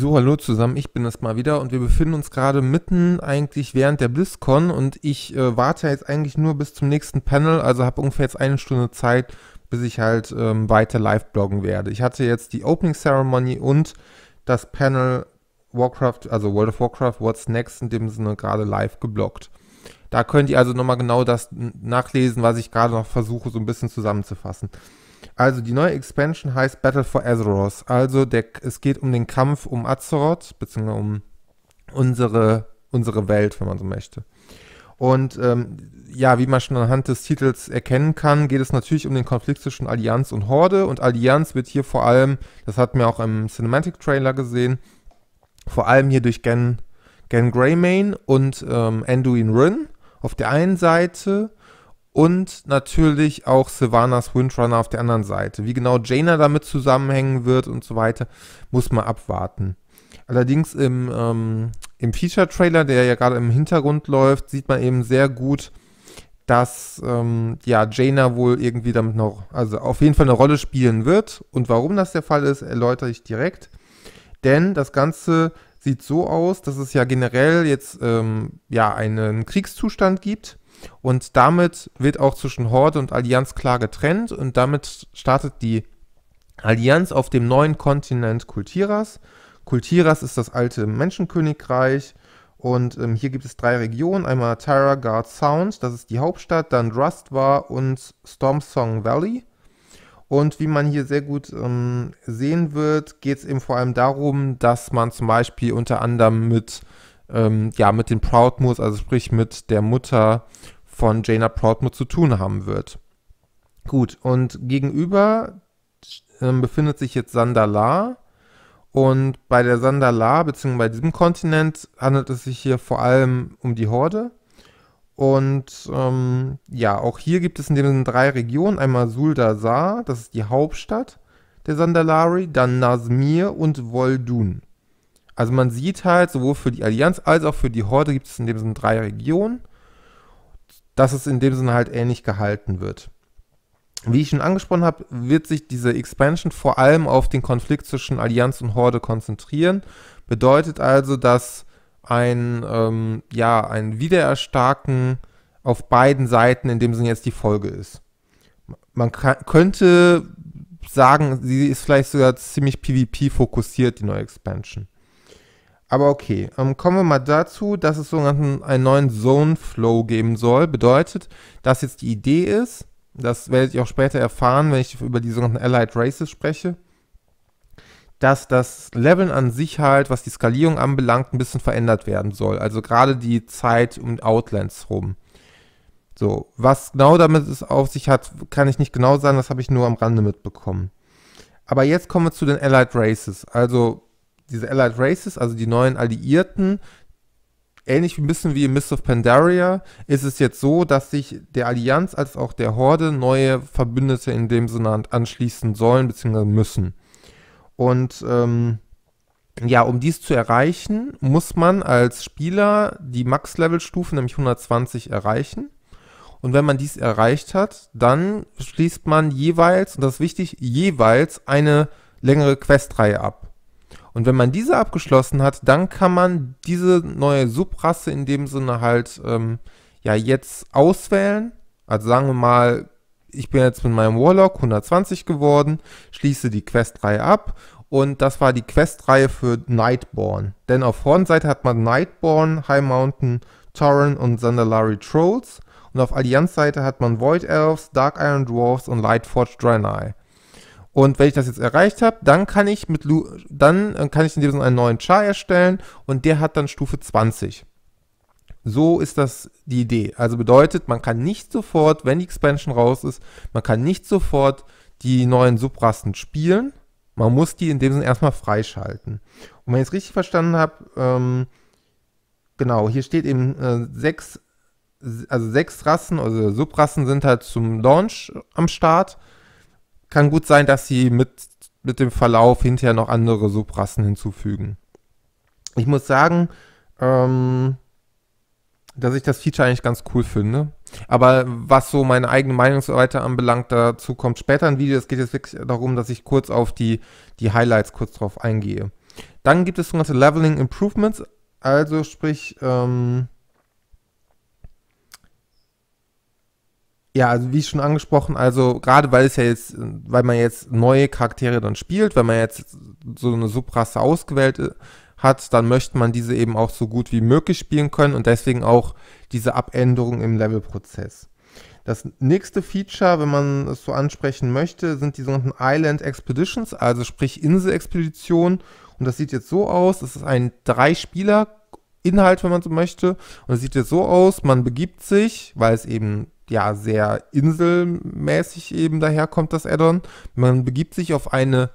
So, hallo zusammen, ich bin das mal wieder und wir befinden uns gerade mitten eigentlich während der BlizzCon und ich äh, warte jetzt eigentlich nur bis zum nächsten Panel, also habe ungefähr jetzt eine Stunde Zeit, bis ich halt ähm, weiter live bloggen werde. Ich hatte jetzt die Opening Ceremony und das Panel Warcraft, also World of Warcraft, What's Next in dem Sinne gerade live gebloggt. Da könnt ihr also nochmal genau das nachlesen, was ich gerade noch versuche, so ein bisschen zusammenzufassen. Also die neue Expansion heißt Battle for Azeroth. Also der, es geht um den Kampf um Azeroth, beziehungsweise um unsere, unsere Welt, wenn man so möchte. Und ähm, ja, wie man schon anhand des Titels erkennen kann, geht es natürlich um den Konflikt zwischen Allianz und Horde. Und Allianz wird hier vor allem, das hat man auch im Cinematic Trailer gesehen, vor allem hier durch Gen, Gen Greymane und ähm, Anduin Rin auf der einen Seite und natürlich auch Sylvanas Windrunner auf der anderen Seite. Wie genau Jaina damit zusammenhängen wird und so weiter, muss man abwarten. Allerdings im, ähm, im Feature-Trailer, der ja gerade im Hintergrund läuft, sieht man eben sehr gut, dass ähm, ja Jaina wohl irgendwie damit noch, also auf jeden Fall eine Rolle spielen wird. Und warum das der Fall ist, erläutere ich direkt. Denn das Ganze sieht so aus, dass es ja generell jetzt ähm, ja einen Kriegszustand gibt und damit wird auch zwischen Horde und Allianz klar getrennt und damit startet die Allianz auf dem neuen Kontinent Kultiras. Kultiras ist das alte Menschenkönigreich und ähm, hier gibt es drei Regionen: einmal Tyra Guard Sound, das ist die Hauptstadt, dann Drustwar und Stormsong Valley. Und wie man hier sehr gut ähm, sehen wird, geht es eben vor allem darum, dass man zum Beispiel unter anderem mit ähm, ja, mit den Proudmoors, also sprich mit der Mutter von Jaina Proudmoore zu tun haben wird. Gut, und gegenüber äh, befindet sich jetzt Sandala. Und bei der Sandala, beziehungsweise bei diesem Kontinent, handelt es sich hier vor allem um die Horde. Und ähm, ja, auch hier gibt es in dem Sinne drei Regionen. Einmal Suldasar, das ist die Hauptstadt der Sandalari, dann Nazmir und Voldun. Also man sieht halt, sowohl für die Allianz als auch für die Horde gibt es in dem Sinne drei Regionen, dass es in dem Sinne halt ähnlich gehalten wird. Wie ich schon angesprochen habe, wird sich diese Expansion vor allem auf den Konflikt zwischen Allianz und Horde konzentrieren. Bedeutet also, dass ein, ähm, ja, ein Wiedererstarken auf beiden Seiten in dem Sinne jetzt die Folge ist. Man könnte sagen, sie ist vielleicht sogar ziemlich PvP-fokussiert, die neue Expansion. Aber okay, ähm, kommen wir mal dazu, dass es sogenannten einen neuen Zone Flow geben soll. Bedeutet, dass jetzt die Idee ist, das werdet ihr auch später erfahren, wenn ich über die sogenannten Allied Races spreche, dass das Leveln an sich halt, was die Skalierung anbelangt, ein bisschen verändert werden soll. Also gerade die Zeit um Outlands rum. So, was genau damit es auf sich hat, kann ich nicht genau sagen, das habe ich nur am Rande mitbekommen. Aber jetzt kommen wir zu den Allied Races. Also diese Allied Races, also die neuen Alliierten, ähnlich ein bisschen wie in Mist of Pandaria, ist es jetzt so, dass sich der Allianz als auch der Horde neue Verbündete in dem Sinne anschließen sollen bzw. müssen. Und ähm, ja, um dies zu erreichen, muss man als Spieler die Max-Level-Stufe, nämlich 120, erreichen. Und wenn man dies erreicht hat, dann schließt man jeweils, und das ist wichtig, jeweils eine längere Questreihe ab. Und wenn man diese abgeschlossen hat, dann kann man diese neue Subrasse in dem Sinne halt ähm, ja jetzt auswählen. Also sagen wir mal, ich bin jetzt mit meinem Warlock 120 geworden, schließe die Questreihe ab und das war die Questreihe für Nightborn. Denn auf Hornseite hat man Nightborn, High Mountain, Torren und Sandalari Trolls und auf Allianzseite hat man Void Elves, Dark Iron Dwarfs und Lightforged Draenei. Und wenn ich das jetzt erreicht habe, dann kann ich mit Lu dann äh, kann ich in dem Sinne einen neuen Char erstellen und der hat dann Stufe 20. So ist das die Idee. Also bedeutet, man kann nicht sofort, wenn die Expansion raus ist, man kann nicht sofort die neuen Subrassen spielen. Man muss die in dem Sinne erstmal freischalten. Und wenn ich es richtig verstanden habe, ähm, genau, hier steht eben äh, sechs, also sechs Rassen, also Subrassen sind halt zum Launch am Start kann gut sein, dass sie mit, mit dem Verlauf hinterher noch andere Subrassen hinzufügen. Ich muss sagen, ähm, dass ich das Feature eigentlich ganz cool finde. Aber was so meine eigene Meinung so weiter anbelangt, dazu kommt später ein Video. Es geht jetzt wirklich darum, dass ich kurz auf die, die Highlights kurz drauf eingehe. Dann gibt es sogenannte Leveling Improvements, also sprich, ähm, Ja, also wie schon angesprochen, also gerade weil es ja jetzt, weil man jetzt neue Charaktere dann spielt, wenn man jetzt so eine Subrasse ausgewählt äh, hat, dann möchte man diese eben auch so gut wie möglich spielen können und deswegen auch diese Abänderung im Levelprozess. Das nächste Feature, wenn man es so ansprechen möchte, sind die sogenannten Island Expeditions, also sprich Inselexpeditionen. Und das sieht jetzt so aus, es ist ein Drei-Spieler-Inhalt, wenn man so möchte. Und es sieht jetzt so aus, man begibt sich, weil es eben ja sehr inselmäßig eben daherkommt, das Addon. Man begibt sich auf eine,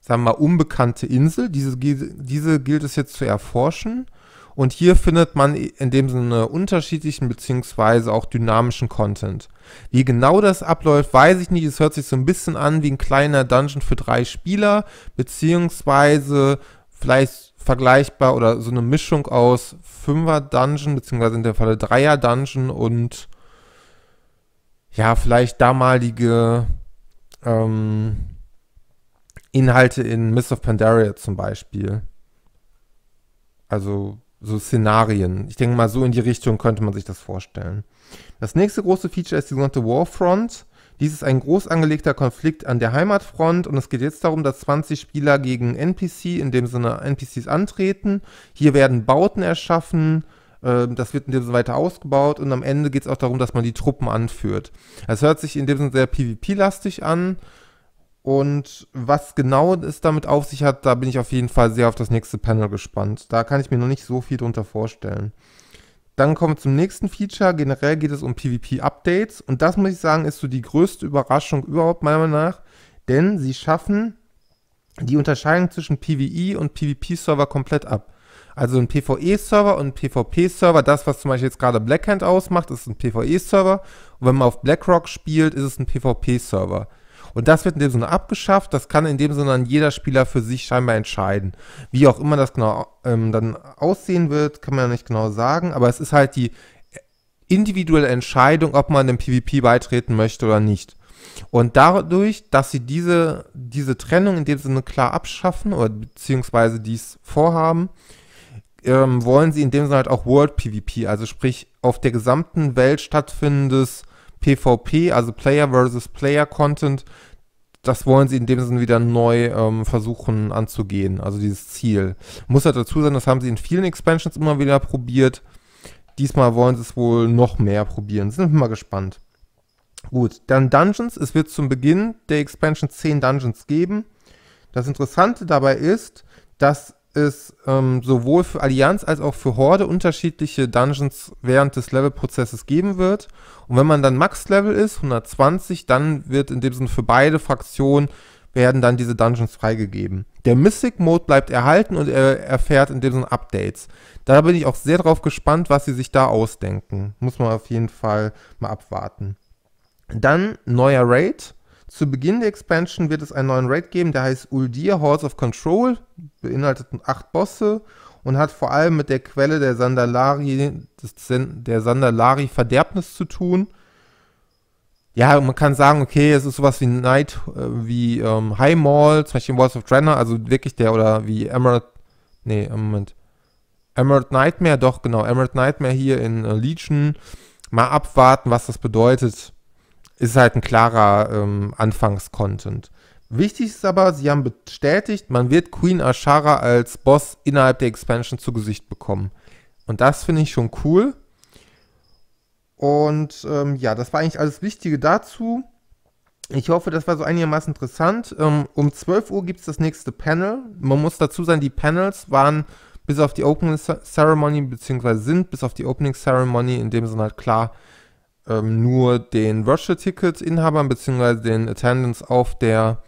sagen wir mal, unbekannte Insel. Diese, diese gilt es jetzt zu erforschen. Und hier findet man in dem Sinne unterschiedlichen beziehungsweise auch dynamischen Content. Wie genau das abläuft, weiß ich nicht. Es hört sich so ein bisschen an wie ein kleiner Dungeon für drei Spieler, beziehungsweise vielleicht vergleichbar oder so eine Mischung aus Fünfer-Dungeon, beziehungsweise in dem Falle Dreier-Dungeon und ja, vielleicht damalige ähm, Inhalte in Mists of Pandaria zum Beispiel. Also so Szenarien. Ich denke mal, so in die Richtung könnte man sich das vorstellen. Das nächste große Feature ist die sogenannte Warfront. Dies ist ein groß angelegter Konflikt an der Heimatfront und es geht jetzt darum, dass 20 Spieler gegen NPC, in dem Sinne NPCs antreten. Hier werden Bauten erschaffen, ähm, das wird in dem Sinne weiter ausgebaut und am Ende geht es auch darum, dass man die Truppen anführt. Es hört sich in dem Sinne sehr PvP-lastig an. Und was genau es damit auf sich hat, da bin ich auf jeden Fall sehr auf das nächste Panel gespannt. Da kann ich mir noch nicht so viel drunter vorstellen. Dann kommen wir zum nächsten Feature. Generell geht es um PvP-Updates. Und das muss ich sagen, ist so die größte Überraschung überhaupt meiner Meinung nach. Denn sie schaffen die Unterscheidung zwischen PvE und PvP-Server komplett ab. Also ein PvE-Server und ein PvP-Server, das, was zum Beispiel jetzt gerade Blackhand ausmacht, ist ein PvE-Server. Und wenn man auf Blackrock spielt, ist es ein PvP-Server. Und das wird in dem Sinne abgeschafft. Das kann in dem Sinne dann jeder Spieler für sich scheinbar entscheiden. Wie auch immer das genau ähm, dann aussehen wird, kann man ja nicht genau sagen. Aber es ist halt die individuelle Entscheidung, ob man dem PvP beitreten möchte oder nicht. Und dadurch, dass sie diese, diese Trennung in dem Sinne klar abschaffen oder beziehungsweise dies vorhaben, ähm, wollen sie in dem Sinne halt auch World PvP, also sprich auf der gesamten Welt stattfindendes PvP, also Player versus Player Content, das wollen sie in dem Sinne wieder neu ähm, versuchen anzugehen, also dieses Ziel. Muss halt dazu sein, das haben sie in vielen Expansions immer wieder probiert. Diesmal wollen sie es wohl noch mehr probieren. Sind wir mal gespannt. Gut, dann Dungeons. Es wird zum Beginn der Expansion 10 Dungeons geben. Das Interessante dabei ist, dass es ähm, sowohl für Allianz als auch für Horde unterschiedliche Dungeons während des Levelprozesses geben wird. Und wenn man dann Max-Level ist, 120, dann wird in dem Sinne für beide Fraktionen werden dann diese Dungeons freigegeben. Der Mystic Mode bleibt erhalten und er erfährt in dem Sinne Updates. Da bin ich auch sehr drauf gespannt, was sie sich da ausdenken. Muss man auf jeden Fall mal abwarten. Dann neuer Raid. Zu Beginn der Expansion wird es einen neuen Raid geben, der heißt Uldir Halls of Control, beinhaltet acht Bosse und hat vor allem mit der Quelle der Sandalari, der Sandalari Verderbnis zu tun. Ja, man kann sagen, okay, es ist sowas wie Night, äh, wie ähm, High Mall, zum Beispiel Walls of Draenor, also wirklich der, oder wie Emerald, nee, äh, Moment, Emerald Nightmare, doch, genau, Emerald Nightmare hier in äh, Legion. Mal abwarten, was das bedeutet ist halt ein klarer ähm, Anfangscontent. Wichtig ist aber, sie haben bestätigt, man wird Queen Ashara als Boss innerhalb der Expansion zu Gesicht bekommen. Und das finde ich schon cool. Und ähm, ja, das war eigentlich alles Wichtige dazu. Ich hoffe, das war so einigermaßen interessant. Ähm, um 12 Uhr gibt es das nächste Panel. Man muss dazu sein, die Panels waren bis auf die Opening Ceremony, beziehungsweise sind bis auf die Opening Ceremony in dem Sinne halt klar ähm, nur den Virtual-Ticket-Inhabern bzw. den Attendants auf der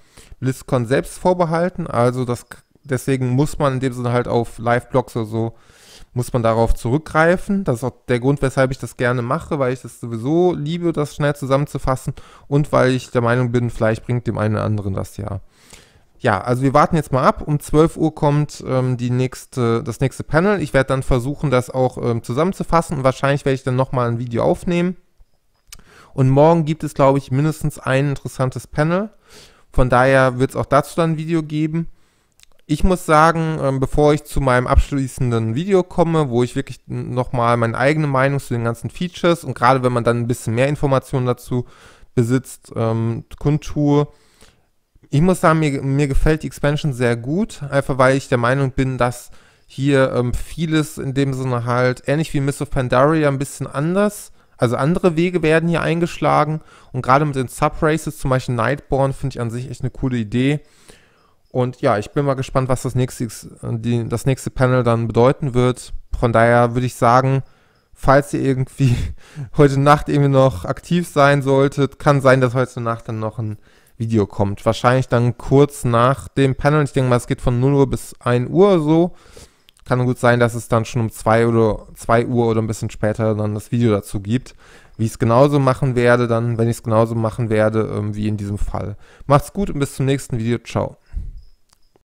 BlizzCon selbst vorbehalten. Also das, deswegen muss man in dem Sinne halt auf Live-Blogs oder so, muss man darauf zurückgreifen. Das ist auch der Grund, weshalb ich das gerne mache, weil ich das sowieso liebe, das schnell zusammenzufassen und weil ich der Meinung bin, vielleicht bringt dem einen oder anderen das ja. Ja, also wir warten jetzt mal ab. Um 12 Uhr kommt ähm, die nächste, das nächste Panel. Ich werde dann versuchen, das auch ähm, zusammenzufassen und wahrscheinlich werde ich dann nochmal ein Video aufnehmen. Und morgen gibt es, glaube ich, mindestens ein interessantes Panel. Von daher wird es auch dazu dann ein Video geben. Ich muss sagen, ähm, bevor ich zu meinem abschließenden Video komme, wo ich wirklich nochmal meine eigene Meinung zu den ganzen Features und gerade wenn man dann ein bisschen mehr Informationen dazu besitzt, ähm, kundtue, ich muss sagen, mir, mir gefällt die Expansion sehr gut, einfach weil ich der Meinung bin, dass hier ähm, vieles in dem Sinne halt, ähnlich wie Miss of Pandaria, ein bisschen anders ist. Also andere Wege werden hier eingeschlagen und gerade mit den Subraces, zum Beispiel Nightborn, finde ich an sich echt eine coole Idee. Und ja, ich bin mal gespannt, was das nächste, die, das nächste Panel dann bedeuten wird. Von daher würde ich sagen, falls ihr irgendwie heute Nacht irgendwie noch aktiv sein solltet, kann sein, dass heute Nacht dann noch ein Video kommt. Wahrscheinlich dann kurz nach dem Panel. Ich denke mal, es geht von 0 Uhr bis 1 Uhr so kann gut sein, dass es dann schon um 2 oder 2 Uhr oder ein bisschen später dann das Video dazu gibt. Wie ich es genauso machen werde, dann, wenn ich es genauso machen werde, ähm, wie in diesem Fall. Macht's gut und bis zum nächsten Video. Ciao.